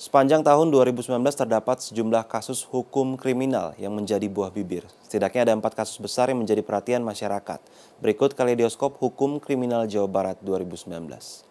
Sepanjang tahun 2019 terdapat sejumlah kasus hukum kriminal yang menjadi buah bibir. Setidaknya ada empat kasus besar yang menjadi perhatian masyarakat. Berikut kaleidoskop hukum kriminal Jawa Barat 2019.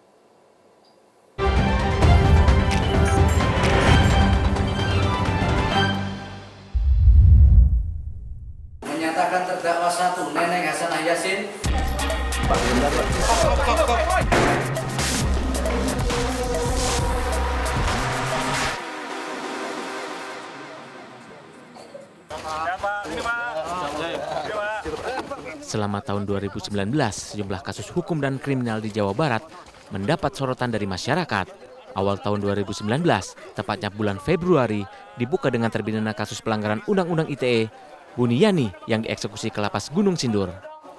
Selama tahun 2019, sejumlah kasus hukum dan kriminal di Jawa Barat mendapat sorotan dari masyarakat. Awal tahun 2019, tepatnya bulan Februari, dibuka dengan terpidana kasus pelanggaran Undang-Undang ITE, Buniani yang dieksekusi ke lapas Gunung Sindur.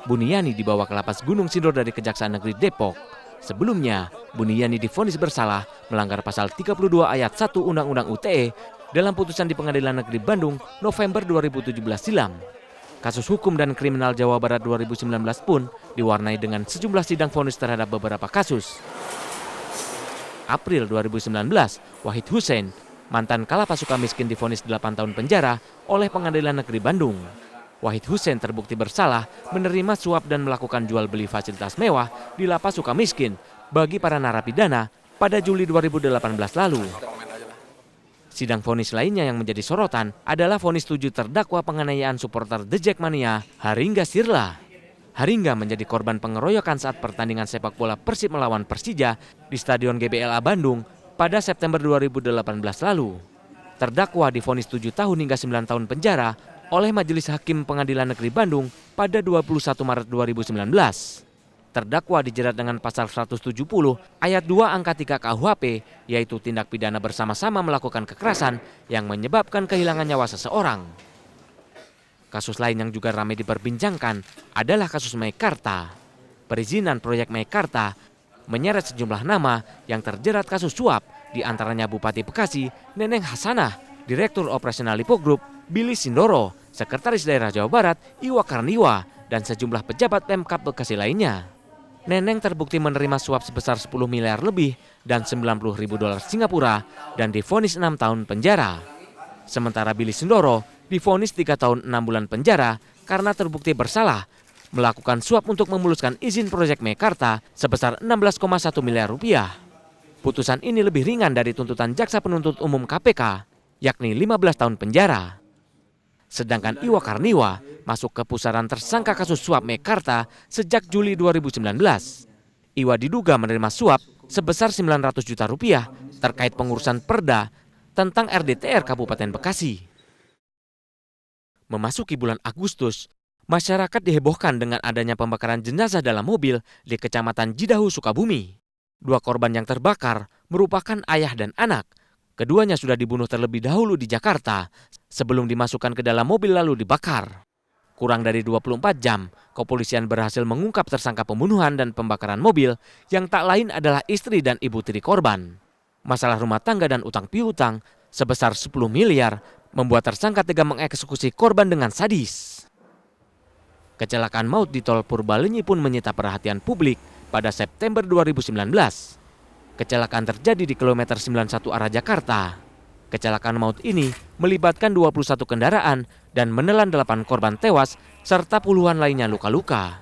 Buniani dibawa ke lapas Gunung Sindur dari Kejaksaan Negeri Depok. Sebelumnya, Buniani difonis bersalah melanggar pasal 32 ayat 1 Undang-Undang UTE dalam putusan di Pengadilan Negeri Bandung November 2017 silam. Kasus hukum dan kriminal Jawa Barat 2019 pun diwarnai dengan sejumlah sidang fonis terhadap beberapa kasus. April 2019, Wahid Hussein, mantan kalapas suka miskin difonis 8 tahun penjara oleh Pengadilan Negeri Bandung. Wahid Hussein terbukti bersalah menerima suap dan melakukan jual beli fasilitas mewah di lapas suka miskin bagi para narapidana pada Juli 2018 lalu. Sidang vonis lainnya yang menjadi sorotan adalah vonis tujuh terdakwa penganiayaan supporter The Jackmania, Haringga Sirla. Haringga menjadi korban pengeroyokan saat pertandingan sepak bola Persib melawan Persija di Stadion GBLA Bandung pada September 2018 lalu. Terdakwa difonis tujuh tahun hingga sembilan tahun penjara oleh Majelis Hakim Pengadilan Negeri Bandung pada 21 Maret 2019. Terdakwa dijerat dengan pasal 170 ayat 2 angka 3 KUHP yaitu tindak pidana bersama-sama melakukan kekerasan yang menyebabkan kehilangan nyawa seseorang. Kasus lain yang juga ramai diperbincangkan adalah kasus Meikarta. Perizinan proyek Meikarta menyeret sejumlah nama yang terjerat kasus suap di antaranya Bupati Bekasi, Neneng Hasanah, Direktur Operasional Lipo Group, Billy Sindoro, Sekretaris Daerah Jawa Barat, Iwa Karniwa, dan sejumlah pejabat Pemkap Bekasi lainnya. Neneng terbukti menerima suap sebesar 10 miliar lebih dan 90 ribu dolar Singapura dan difonis 6 tahun penjara. Sementara Billy Sindoro difonis 3 tahun 6 bulan penjara karena terbukti bersalah melakukan suap untuk memuluskan izin proyek Mekarta sebesar 16,1 miliar rupiah. Putusan ini lebih ringan dari tuntutan jaksa penuntut umum KPK, yakni 15 tahun penjara. Sedangkan Iwa Karniwa masuk ke pusaran tersangka kasus suap Mekarta sejak Juli 2019. Iwa diduga menerima suap sebesar 900 juta rupiah terkait pengurusan perda tentang RDTR Kabupaten Bekasi. Memasuki bulan Agustus, masyarakat dihebohkan dengan adanya pembakaran jenazah dalam mobil di Kecamatan Jidahu, Sukabumi. Dua korban yang terbakar merupakan ayah dan anak. Keduanya sudah dibunuh terlebih dahulu di Jakarta sebelum dimasukkan ke dalam mobil lalu dibakar. Kurang dari 24 jam, kepolisian berhasil mengungkap tersangka pembunuhan dan pembakaran mobil yang tak lain adalah istri dan ibu tiri korban. Masalah rumah tangga dan utang piutang sebesar 10 miliar membuat tersangka tega mengeksekusi korban dengan sadis. Kecelakaan maut di tol Purbalenyi pun menyita perhatian publik pada September 2019. Kecelakaan terjadi di kilometer 91 arah Jakarta. Kecelakaan maut ini melibatkan 21 kendaraan dan menelan 8 korban tewas serta puluhan lainnya luka-luka.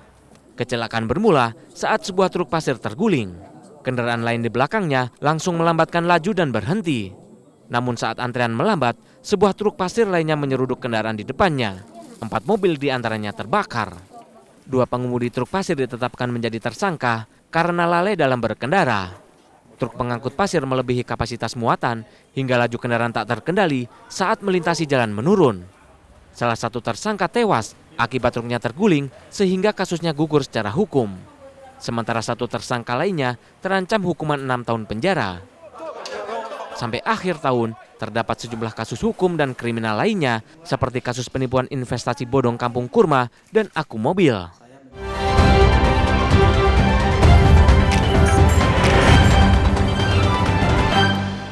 Kecelakaan bermula saat sebuah truk pasir terguling. Kendaraan lain di belakangnya langsung melambatkan laju dan berhenti. Namun saat antrean melambat, sebuah truk pasir lainnya menyeruduk kendaraan di depannya. Empat mobil di antaranya terbakar. Dua pengemudi truk pasir ditetapkan menjadi tersangka karena lalai dalam berkendara truk pengangkut pasir melebihi kapasitas muatan hingga laju kendaraan tak terkendali saat melintasi jalan menurun. Salah satu tersangka tewas akibat truknya terguling sehingga kasusnya gugur secara hukum. Sementara satu tersangka lainnya terancam hukuman enam tahun penjara. Sampai akhir tahun, terdapat sejumlah kasus hukum dan kriminal lainnya seperti kasus penipuan investasi bodong kampung kurma dan aku mobil.